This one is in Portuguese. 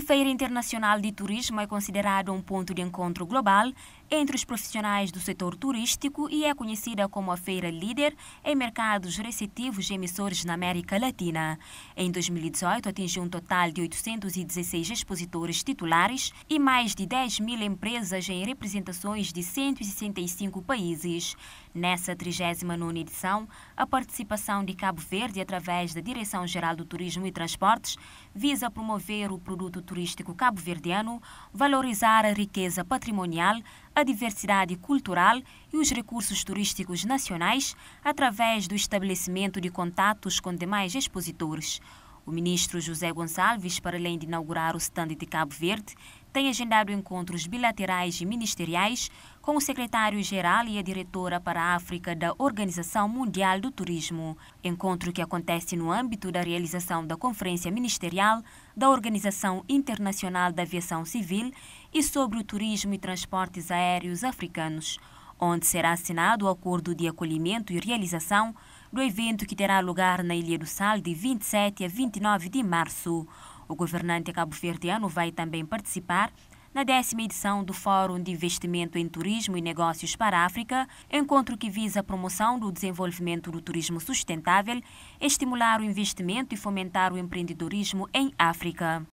A Feira Internacional de Turismo é considerada um ponto de encontro global entre os profissionais do setor turístico e é conhecida como a feira líder em mercados receptivos de emissores na América Latina. Em 2018, atingiu um total de 816 expositores titulares e mais de 10 mil empresas em representações de 165 países. Nessa 39 edição, a participação de Cabo Verde através da Direção-Geral do Turismo e Transportes visa promover o produto turístico cabo-verdiano, valorizar a riqueza patrimonial, a diversidade cultural e os recursos turísticos nacionais através do estabelecimento de contatos com demais expositores. O ministro José Gonçalves, para além de inaugurar o stand de Cabo Verde, tem agendado encontros bilaterais e ministeriais com o secretário-geral e a diretora para a África da Organização Mundial do Turismo, encontro que acontece no âmbito da realização da Conferência Ministerial da Organização Internacional da Aviação Civil e sobre o Turismo e Transportes Aéreos Africanos, onde será assinado o acordo de acolhimento e realização do evento que terá lugar na Ilha do Sal de 27 a 29 de março. O governante cabo-verdiano vai também participar na décima edição do Fórum de Investimento em Turismo e Negócios para a África, encontro que visa a promoção do desenvolvimento do turismo sustentável, estimular o investimento e fomentar o empreendedorismo em África.